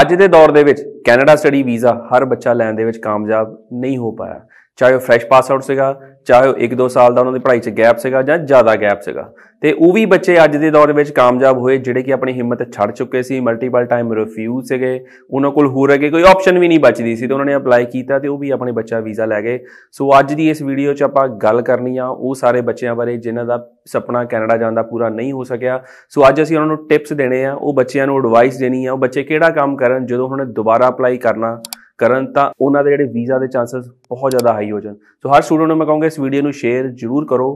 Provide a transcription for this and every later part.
ਅੱਜ ਦੇ ਦੌਰ ਦੇ ਵਿੱਚ ਕੈਨੇਡਾ ਸਟੱਡੀ ਵੀਜ਼ਾ ਹਰ ਬੱਚਾ ਲੈਣ ਦੇ ਵਿੱਚ ਕਾਮਯਾਬ ਨਹੀਂ ਹੋ ਪਾਇਆ ਚਾਹੇ ਉਹ ਫਰੈਸ਼ ਪਾਸ ਆਊਟ ਸੀਗਾ ਚਾਹੇ ਉਹ 1-2 ਸਾਲ ਦਾ ਉਹਨਾਂ ਦੀ ਪੜ੍ਹਾਈ 'ਚ ਗੈਪ ਸੀਗਾ ਜਾਂ ਜ਼ਿਆਦਾ ਗੈਪ ਸੀਗਾ ਤੇ ਉਹ ਵੀ ਬੱਚੇ ਅੱਜ ਦੇ ਦੌਰ ਵਿੱਚ ਕਾਮਯਾਬ ਹੋਏ ਜਿਹੜੇ ਕਿ ਆਪਣੀ ਹਿੰਮਤ ਛੱਡ ਚੁੱਕੇ ਸੀ ਮਲਟੀਪਲ ਟਾਈਮ ਰਿਫਿਊਜ਼ ਸੀਗੇ ਉਹਨਾਂ ਕੋਲ ਹੋਰ ਅੱਗੇ ਕੋਈ ਆਪਸ਼ਨ ਵੀ ਨਹੀਂ ਬਚਦੀ ਸੀ ਤੇ ਉਹਨਾਂ ਨੇ ਅਪਲਾਈ ਕੀਤਾ ਤੇ ਉਹ ਵੀ ਆਪਣੇ ਬੱਚਾ ਵੀਜ਼ਾ ਲੈ ਗਏ ਸੋ ਅੱਜ ਦੀ ਇਸ ਵੀਡੀਓ 'ਚ ਆਪਾਂ ਗੱਲ ਕਰਨੀ ਆ ਉਹ ਸਾਰੇ ਬੱਚਿਆਂ ਬਾਰੇ ਜਿਨ੍ਹਾਂ ਦਾ ਸੁਪਨਾ ਕੈਨੇਡਾ ਜਾਣ ਦਾ ਪੂਰਾ ਨਹੀਂ ਹੋ ਸਕਿਆ ਸੋ ਅੱਜ ਅਸੀਂ ਉਹਨਾਂ ਨੂੰ ਟਿਪਸ ਦੇਣੇ ਆ ਉਹ ਬੱਚਿਆਂ ਨੂੰ ਐਡਵਾਈਸ ਦੇਣੀ ਆ ਉਹ ਬੱਚੇ ਕਿਹੜਾ ਕੰਮ ਕਰਨ ਜਦੋਂ ਉਹਨਾਂ ਨੇ ਦੁਬਾਰਾ ਅਪਲਾਈ ਕਰਨਾ ਕਰਨ ਤਾਂ ਉਹਨਾਂ ਦੇ ਜਿਹੜੇ ਵੀਜ਼ਾ ਦੇ ਚਾਂਸਸ ਬਹੁਤ ਜ਼ਿਆਦਾ ਹਾਈ ਹੋ ਜਾਣ ਸੋ ਹਰ ਸਟੂਡੈਂਟ ਨੂੰ ਮੈਂ ਕਹਾਂਗਾ ਇਸ ਵੀਡੀਓ ਨੂੰ ਸ਼ੇਅਰ ਜ਼ਰੂਰ ਕਰੋ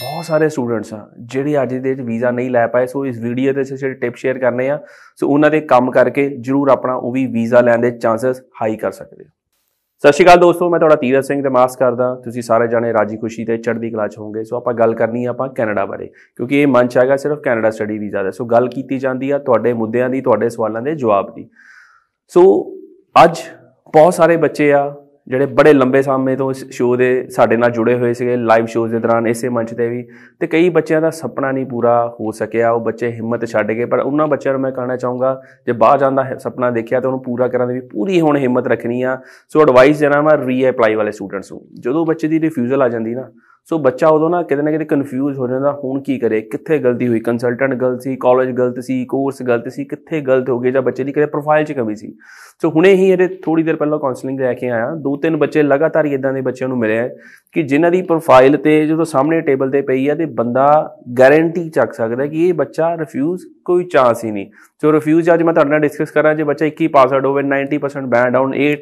ਬਹੁਤ ਸਾਰੇ ਸਟੂਡੈਂਟਸ ਆ ਜਿਹੜੇ ਅੱਜ ਦੇ ਵਿੱਚ ਵੀਜ਼ਾ ਨਹੀਂ ਲੈ ਪਾਏ ਸੋ ਇਸ ਵੀਡੀਓ ਦੇ ਵਿੱਚ ਜਿਹੜੇ ਟਿਪ ਸ਼ੇਅਰ ਕਰਨੇ ਆ ਸੋ ਉਹਨਾਂ ਦੇ ਕੰਮ ਕਰਕੇ ਜ਼ਰੂਰ ਆਪਣਾ ਉਹ ਵੀ ਵੀਜ਼ਾ ਲੈਣ ਦੇ ਚਾਂਸਸ ਹਾਈ ਕਰ ਸਕਦੇ ਹੋ ਸਤਿ ਸ਼੍ਰੀ ਅਕਾਲ ਦੋਸਤੋ ਮੈਂ ਤੁਹਾਡਾ ਤੀਰਤ ਸਿੰਘ ਤੇ ਮਾਸ ਕਰਦਾ ਤੁਸੀਂ ਸਾਰੇ ਜਾਣੇ ਰਾਜੀ ਖੁਸ਼ੀ ਤੇ ਚੜ੍ਹਦੀ ਕਲਾ ਚ ਹੋਵੋਗੇ ਸੋ ਆਪਾਂ ਗੱਲ ਕਰਨੀ ਆ ਆਪਾਂ ਕੈਨੇਡਾ ਬਾਰੇ ਕਿਉਂਕਿ ਇਹ ਮੰਚ ਹੈਗਾ ਸਿਰਫ ਕੈਨੇਡਾ ਸਟੱਡੀ ਵੀਜ਼ਾ ਦਾ ਸੋ ਗੱਲ ਕੀਤੀ ਜਾਂਦੀ ਆ ਤੁਹਾਡੇ ਮੁੱਦਿਆਂ ਦੀ ਤੁਹਾਡੇ ਸਵਾਲਾਂ ਦੇ ਜਵਾਬ ਦੀ ਸੋ ਅੱਜ ਬਹੁਤ ਸਾਰੇ ਬੱਚੇ ਆ ਜਿਹੜੇ ਬੜੇ ਲੰਬੇ ਸਮੇਂ ਤੋਂ ਇਸ ਸ਼ੋਅ ਦੇ ਸਾਡੇ ਨਾਲ ਜੁੜੇ ਹੋਏ ਸੀਗੇ ਲਾਈਵ ਸ਼ੋਅ ਦੇ ਦੌਰਾਨ ਇਸੇ ਮੰਚ ਤੇ ਵੀ ਤੇ ਕਈ ਬੱਚਿਆਂ ਦਾ ਸੁਪਨਾ ਨਹੀਂ ਪੂਰਾ ਹੋ ਸਕਿਆ ਉਹ ਬੱਚੇ ਹਿੰਮਤ ਛੱਡ ਗਏ ਪਰ ਉਹਨਾਂ ਬੱਚਿਆਂ ਨੂੰ ਮੈਂ ਕਹਿਣਾ ਚਾਹੂੰਗਾ ਜੇ ਬਾਹਰ ਜਾਂਦਾ ਹੈ ਸੁਪਨਾ ਦੇਖਿਆ ਤਾਂ ਉਹਨੂੰ ਪੂਰਾ ਕਰਨ ਦੀ ਵੀ ਪੂਰੀ ਹੁਣ ਹਿੰਮਤ ਰੱਖਣੀ ਆ ਸੋ ਐਡਵਾਈਸ ਦੇਣਾ ਮੈਂ ਰੀਅਪਲਾਈ ਵਾਲੇ ਸਟੂਡੈਂਟਸ ਨੂੰ ਜਦੋਂ ਬੱਚੇ ਦੀ ਰਿਫਿਊਜ਼ਲ ਆ ਜਾਂਦੀ ਨਾ ਸੋ ਬੱਚਾ ਉਦੋਂ ਨਾ ਕਿਤੇ ਨਾ ਕਿਤੇ ਕਨਫਿਊਜ਼ ਹੋ ਜਾਂਦਾ ਹੁਣ ਕੀ ਕਰੇ ਕਿੱਥੇ ਗਲਤੀ ਹੋਈ ਕੰਸਲਟੈਂਟ ਗਲਤ ਸੀ ਕਾਲਜ ਗਲਤ ਸੀ ਕੋਰਸ ਗਲਤ ਸੀ ਕਿੱਥੇ ਗਲਤ ਹੋ ਗਏ ਜਾਂ ਬੱਚੇ ਦੀ ਕਿਹੜੇ ਪ੍ਰੋਫਾਈਲ 'ਚ ਕਮੀ ਸੀ ਸੋ ਹੁਣੇ ਹੀ ਇਹਦੇ ਥੋੜੀ ਦੇਰ ਪਹਿਲਾਂ ਕਾਉਂਸਲਿੰਗ ਲੈ ਕੇ ਆਇਆ ਦੋ ਤਿੰਨ ਬੱਚੇ ਲਗਾਤਾਰ ਇਦਾਂ ਦੇ ਬੱਚਿਆਂ ਨੂੰ ਮਿਲੇ ਆ ਕਿ ਜਿਨ੍ਹਾਂ ਦੀ ਪ੍ਰੋਫਾਈਲ ਤੇ ਜਦੋਂ ਸਾਹਮਣੇ ਟੇਬਲ ਤੇ ਪਈ ਆ ਤੇ ਬੰਦਾ ਗਾਰੰਟੀ ਚੱਕ ਸਕਦਾ ਕਿ ਇਹ ਬੱਚਾ ਰਿਫਿਊਜ਼ ਕੋਈ ਚਾਂਸ ਹੀ ਨਹੀਂ ਜੋ ਰਿਫਿਊਜ਼ ਅੱਜ ਮੈਂ ਤੁਹਾਡੇ ਨਾਲ ਡਿਸਕਸ ਕਰਾਂ ਜੇ ਬੱਚਾ 21 ਪਾਸਡ ਹੋਵੇ 90% ਬੈਂਡ ਆਉਣ 8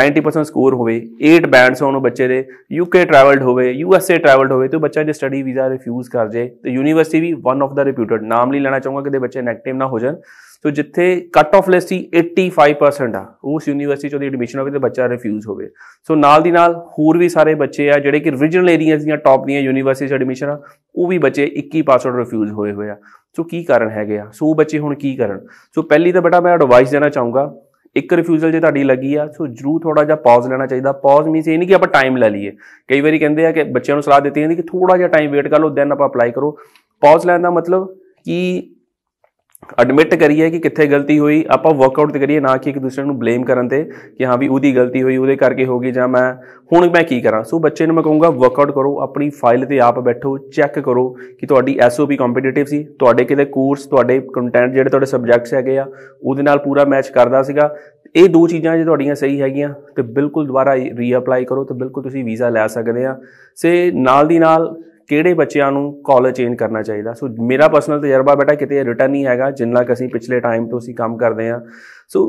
90% ਸਕੋਰ ਹੋਵੇ 8 ਬੈਂਡਸ ਹੋਣ ਬੱਚੇ ਦੇ ਯੂਕੇ ਟਰੈਵਲਡ ਹੋਵੇ ਯੂਐਸਏ ਟਰੈਵਲਡ ਹੋਵੇ ਤੇ ਬੱਚਾ ਜੇ ਸਟੱਡੀ ਵੀਜ਼ਾ ਰਿਫਿਊਜ਼ ਕਰ ਜੇ ਤੇ ਯੂਨੀਵਰਸਿਟੀ ਵੀ ਵਨ ਆਫ ਦਾ ਰਿਪਿਊਟਡ ਨਾਮ ਲਈ ਲੈਣਾ ਚਾਹੂੰਗਾ ਕਿ ਦੇ ਬੱਚੇ ਨੈਗੇਟਿਵ ਨਾ ਹੋ ਜਾਣ ਸੋ ਜਿੱਥੇ ਕੱਟ ਆਫ ਲੈਸ ਸੀ 85% ਆ ਉਸ ਯੂਨੀਵਰਸਿਟੀ ਚੋਂ ਦੀ ਐਡਮਿਸ਼ਨ ਹੋਵੇ ਤੇ ਬੱਚਾ ਰਿਫਿਊਜ਼ ਹੋਵੇ ਸੋ ਨਾਲ ਦੀ ਨਾਲ ਹੋਰ ਵੀ ਸਾਰੇ ਬੱਚੇ ਆ ਜਿਹੜੇ ਕਿ ਰੀਜਨਲ ਏਰੀਆਜ਼ ਦੀਆਂ ਟੌਪ ਦੀਆਂ ਯੂਨੀਵਰਸਿਟੀ ਐਡਮਿਸ਼ਨ ਆ ਉਹ ਵੀ ਬੱਚੇ 21% ਪਾਸਵਰਡ ਰਿਫਿਊਜ਼ ਹੋਏ ਹੋਏ ਆ ਸੋ ਕੀ ਕਾਰਨ ਹੈਗੇ ਆ ਸੋ ਬੱਚੇ ਹੁਣ ਕੀ ਕਰਨ ਸੋ ਪਹਿਲੀ ਤਾਂ ਬੇਟਾ ਮੈਂ ਐਡਵਾਈਸ ਦੇਣਾ ਚਾਹੂੰਗਾ ਇੱਕ ਰਿਫਿਊਜ਼ਲ ਜੇ ਤੁਹਾਡੀ ਲੱਗੀ ਆ ਸੋ ਜ਼ਰੂਰ ਥੋੜਾ ਜਿਹਾ ਪਾਜ਼ ਲੈਣਾ ਚਾਹੀਦਾ ਪਾਜ਼ ਮੀਨਸ ਇਹ ਨਹੀਂ ਕਿ ਆਪਾਂ ਟਾਈਮ ਲੈ ਲਈਏ ਕਈ ਵਾਰੀ ਕਹਿੰਦੇ ਆ ਕਿ ਬੱਚਿਆਂ ਨੂੰ ਸਲਾਹ ਦਿੱਤੀ ਜਾਂਦੀ ਕਿ ਥੋੜਾ ਜਿਹਾ ਟਾਈਮ ਵੇਟ ਕਰ ਲਓ ਦੈਨ ਆਪਾਂ ਅਪਲਾਈ ਕਰੋ ਪਾਜ਼ ਲੈਣ ਦਾ ਮਤਲਬ ਕਿ ਐਡਮਿਟ ਕਰੀਏ ਕਿ ਕਿੱਥੇ ਗਲਤੀ ਹੋਈ ਆਪਾਂ ਵਰਕਆਊਟ ਤੇ ਕਰੀਏ ਨਾ ਕਿ ਇੱਕ ਦੂਸਰੇ ਨੂੰ ਬਲੇਮ ਕਰਨ ਤੇ ਕਿ ਹਾਂ ਵੀ ਉਹਦੀ ਗਲਤੀ ਹੋਈ ਉਹਦੇ ਕਰਕੇ ਹੋ ਗਈ ਜਾਂ ਮੈਂ ਹੁਣ ਮੈਂ ਕੀ ਕਰਾਂ ਸੋ ਬੱਚੇ ਨੂੰ ਮੈਂ ਕਹੂੰਗਾ ਵਰਕਆਊਟ ਕਰੋ ਆਪਣੀ ਫਾਈਲ ਤੇ ਆਪ ਬੈਠੋ ਚੈੱਕ ਕਰੋ ਕਿ ਤੁਹਾਡੀ ਐਸਓਪੀ ਕੰਪੀਟੀਟਿਵ ਸੀ ਤੁਹਾਡੇ ਕਿਤੇ ਕੋਰਸ ਤੁਹਾਡੇ ਕੰਟੈਂਟ ਜਿਹੜੇ ਤੁਹਾਡੇ ਸਬਜੈਕਟਸ ਹੈਗੇ ਆ ਉਹਦੇ ਨਾਲ ਪੂਰਾ ਮੈਚ ਕਰਦਾ ਸੀਗਾ ਇਹ ਦੋ ਚੀਜ਼ਾਂ ਜੇ ਤੁਹਾਡੀਆਂ ਸਹੀ ਹੈਗੀਆਂ ਤੇ ਬਿਲਕੁਲ ਦੁਬਾਰਾ ਰੀਅਪਲਾਈ ਕਰੋ ਤੇ ਬਿਲਕੁਲ ਤੁਸੀਂ ਵੀਜ਼ਾ ਲੈ ਸਕਦੇ ਆ ਸੇ ਨਾਲ ਦੀ ਨਾਲ ਕਿਹੜੇ ਬੱਚਿਆਂ ਨੂੰ ਕਾਲਜ ਚੇਂਜ ਕਰਨਾ ਚਾਹੀਦਾ ਸੋ ਮੇਰਾ ਪਰਸਨਲ ਤਜਰਬਾ ਬੇਟਾ ਕਿਤੇ ਰਿਟਰਨ ਨਹੀਂ ਹੈਗਾ ਜਿੰਨਾ ਕਿ ਅਸੀਂ ਪਿਛਲੇ ਟਾਈਮ ਤੋਂ ਅਸੀਂ ਕੰਮ ਕਰਦੇ ਆ ਸੋ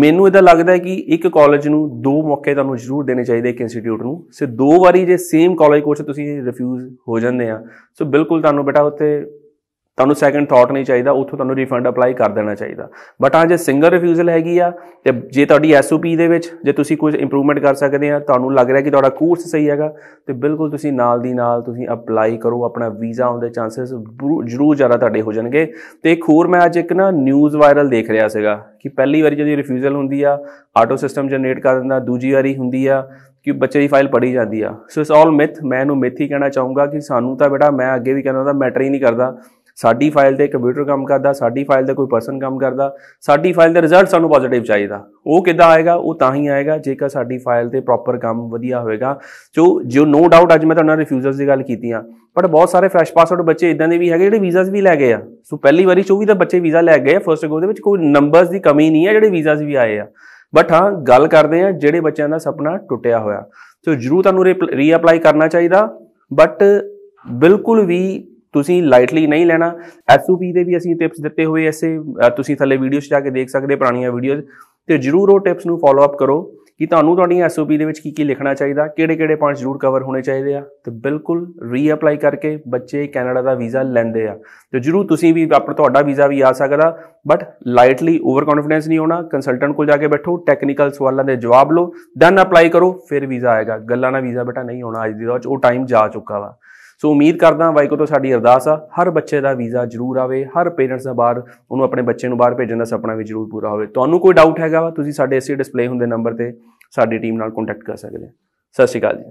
ਮੈਨੂੰ ਇਹਦਾ ਲੱਗਦਾ ਹੈ ਕਿ ਇੱਕ ਕਾਲਜ ਨੂੰ ਦੋ ਮੌਕੇ ਤੁਹਾਨੂੰ ਜ਼ਰੂਰ ਦੇਣੇ ਚਾਹੀਦੇ ਇੱਕ ਇੰਸਟੀਚਿਊਟ ਨੂੰ ਸੇ ਦੋ ਵਾਰੀ ਜੇ ਸੇਮ ਕਾਲਜ ਕੋਚ ਤੁਸੀਂ ਰਿਫਿਊਜ਼ ਹੋ ਜਾਂਦੇ ਆ ਸੋ ਬਿਲਕੁਲ ਤੁਹਾਨੂੰ ਬੇਟਾ ਉੱਤੇ ਤੁਹਾਨੂੰ ਸੈਕੰਡ ਥਾਟ ਨਹੀਂ ਚਾਹੀਦਾ ਉੱਥੋਂ ਤੁਹਾਨੂੰ ਰਿਫੰਡ ਅਪਲਾਈ ਕਰ ਦੇਣਾ ਚਾਹੀਦਾ ਬਟ ਆ ਜੇ ਸਿੰਗਲ ਰਿਫਿਊਜ਼ਲ ਹੈਗੀ ਆ ਤੇ ਜੇ ਤੁਹਾਡੀ ਐਸਓਪੀ ਦੇ ਵਿੱਚ ਜੇ ਤੁਸੀਂ ਕੁਝ ਇੰਪਰੂਵਮੈਂਟ ਕਰ ਸਕਦੇ ਆ ਤੁਹਾਨੂੰ ਲੱਗ ਰਿਹਾ ਕਿ ਤੁਹਾਡਾ ਕੋਰਸ ਸਹੀ ਹੈਗਾ ਤੇ ਬਿਲਕੁਲ ਤੁਸੀਂ ਨਾਲ ਦੀ ਨਾਲ ਤੁਸੀਂ ਅਪਲਾਈ ਕਰੋ ਆਪਣਾ ਵੀਜ਼ਾ ਆਉਣ ਦੇ ਚਾਂਸਸ ਜ਼ਰੂਰ ਜ਼ਿਆਦਾ ਤੁਹਾਡੇ ਹੋ ਜਾਣਗੇ ਤੇ ਇੱਕ ਹੋਰ ਮੈਂ ਅੱਜ ਇੱਕ ਨਾ ਨਿਊਜ਼ ਵਾਇਰਲ ਦੇਖ ਰਿਹਾ ਸੀਗਾ ਕਿ ਪਹਿਲੀ ਵਾਰੀ ਜਦੋਂ ਰਿਫਿਊਜ਼ਲ ਹੁੰਦੀ ਆ ਆਟੋ ਸਿਸਟਮ ਜਨਰੇਟ ਕਰ ਦਿੰਦਾ ਦੂਜੀ ਵਾਰੀ ਹੁੰਦੀ ਆ ਕਿ ਬੱਚੇ ਦੀ ਫਾਈਲ ਪੜੀ ਜਾਂਦੀ ਆ ਸੋ ਇਟਸ ਆਲ ਮਿਥ ਮੈਂ ਇਹਨੂੰ ਮਿਥ ਹੀ ਕਹਿਣਾ ਚਾਹੂੰਗਾ ਕਿ ਸਾਨੂੰ ਤਾਂ ਬੇਟਾ ਮੈਂ ਅੱਗੇ ਵੀ ਕਹਿੰਦਾ ਹੁੰਦਾ ਮੈਟਰ ਹੀ ਨਹੀਂ ਕਰਦਾ ਸਾਡੀ ਫਾਈਲ ਤੇ ਕੰਪਿਊਟਰ ਕੰਮ ਕਰਦਾ ਸਾਡੀ ਫਾਈਲ ਤੇ ਕੋਈ ਪਰਸਨ ਕੰਮ ਕਰਦਾ ਸਾਡੀ ਫਾਈਲ ਦਾ ਰਿਜ਼ਲਟ ਸਾਨੂੰ ਪੋਜ਼ਿਟਿਵ ਚਾਹੀਦਾ ਉਹ ਕਿੱਦਾਂ ਆਏਗਾ ਉਹ ਤਾਂ ਹੀ ਆਏਗਾ ਜੇਕਰ ਸਾਡੀ ਫਾਈਲ ਤੇ ਪ੍ਰੋਪਰ ਕੰਮ ਵਧੀਆ ਹੋਏਗਾ ਜੋ ਜੋ ਨੋ ਡਾਊਟ ਅੱਜ ਮੈਂ ਤੁਹਾਨੂੰ ਰਿਫਿਊਜ਼ਰਸ ਦੀ ਗੱਲ ਕੀਤੀ ਆ ਪਰ ਬਹੁਤ ਸਾਰੇ ਫਰੈਸ਼ ਪਾਸਪੋਰਟ ਬੱਚੇ ਇਦਾਂ ਦੇ ਵੀ ਹੈਗੇ ਜਿਹੜੇ ਵੀਜ਼ਾਸ ਵੀ ਲੈ ਗਏ ਆ ਸੋ ਪਹਿਲੀ ਵਾਰੀ 24 ਦੇ ਬੱਚੇ ਵੀਜ਼ਾ ਲੈ ਗਏ ਆ ਫਰਸਟ ਗੋ ਦੇ ਵਿੱਚ ਕੋਈ ਨੰਬਰਸ ਦੀ ਕਮੀ ਨਹੀਂ ਹੈ ਜਿਹੜੇ ਵੀਜ਼ਾਸ ਵੀ ਆਏ ਆ ਬਟ ਹਾਂ ਗੱਲ ਕਰਦੇ ਆ ਜਿਹੜੇ ਬੱਚਿਆਂ ਦਾ ਸੁਪਨਾ ਟੁੱਟਿਆ ਹੋਇਆ ਸੋ ਜਰੂਰ ਤੁਹਾਨੂੰ ਰੀਅਪਲਾਈ ਕਰਨਾ ਚਾਹੀਦਾ ਬਟ ਬਿਲਕੁਲ ਵੀ ਤੁਸੀਂ ਲਾਈਟਲੀ ਨਹੀਂ ਲੈਣਾ ਐਸਓਪੀ ਦੇ ਵੀ ਅਸੀਂ ਟਿਪਸ ਦਿੱਤੇ ਹੋਏ ਐਸੇ ਤੁਸੀਂ ਥੱਲੇ ਵੀਡੀਓ 'ਚ ਜਾ ਕੇ ਦੇਖ ਸਕਦੇ ਪੁਰਾਣੀਆਂ ਵੀਡੀਓਜ਼ ਤੇ ਜਰੂਰ ਉਹ ਟਿਪਸ ਨੂੰ ਫਾਲੋ ਅਪ ਕਰੋ ਕਿ ਤੁਹਾਨੂੰ ਤੁਹਾਡੀ ਐਸਓਪੀ ਦੇ ਵਿੱਚ ਕੀ ਕੀ ਲਿਖਣਾ ਚਾਹੀਦਾ ਕਿਹੜੇ-ਕਿਹੜੇ ਪੁਆਇੰਟ ਜ਼ਰੂਰ ਕਵਰ ਹੋਣੇ ਚਾਹੀਦੇ ਆ ਤੇ ਬਿਲਕੁਲ ਰੀਅਪਲਾਈ ਕਰਕੇ ਬੱਚੇ ਕੈਨੇਡਾ ਦਾ ਵੀਜ਼ਾ ਲੈਂਦੇ ਆ ਤੇ ਜ਼ਰੂਰ ਤੁਸੀਂ ਵੀ ਆਪਣਾ ਤੁਹਾਡਾ ਵੀਜ਼ਾ ਵੀ ਆ ਸਕਦਾ ਬਟ ਲਾਈਟਲੀ ਓਵਰ ਕੌਨਫੀਡੈਂਸ ਨਹੀਂ ਹੋਣਾ ਕੰਸਲਟੈਂਟ ਕੋਲ ਜਾ ਕੇ ਬੈਠੋ ਟੈਕਨੀਕਲ ਸਵਾਲਾਂ ਦੇ ਜਵਾਬ ਲਓ ਦੈਨ ਅਪਲਾਈ ਕਰੋ ਫਿਰ ਵੀਜ਼ਾ ਆਏਗਾ ਗੱਲਾਂ ਨਾਲ ਵੀਜ਼ਾ ਬੇਟਾ ਨਹੀਂ ਹੋਣਾ ਅੱਜ ਦੀ ਦੌਰ 'ਚ ਉਹ ਟਾਈਮ ਜਾ ਚੁੱਕਾ ਵਾ ਸੋ ਉਮੀਦ ਕਰਦਾ ਵਾਈਕੋ ਤੋਂ ਸਾਡੀ ਅਰਦਾਸ ਆ ਹਰ ਬੱਚੇ ਦਾ ਵੀਜ਼ਾ ਜ਼ਰੂਰ ਆਵੇ ਹਰ ਪੇਰੈਂਟਸ ਦਾ ਬਾਹਰ ਉਹਨੂੰ ਆਪਣੇ ਬੱਚੇ ਨੂੰ ਬਾਹਰ ਭੇਜਣ ਦਾ ਸੁਪਨਾ ਵੀ ਜ਼ਰੂਰ ਪੂਰਾ ਹੋਵੇ ਤੁਹਾਨੂੰ ਕੋਈ ਡਾਊਟ ਹੈਗਾ ਵਾ ਤੁਸੀਂ ਸਾਡੇ ਐਸੀ ਡਿਸਪਲੇ ਹੁੰਦੇ ਨੰਬਰ ਤੇ ਸਾਡੀ ਟੀਮ ਨਾਲ ਕੰਟੈਕਟ ਕਰ ਸਕਦੇ ਹੋ ਸਤਿ ਸ਼੍ਰੀ ਅਕਾਲ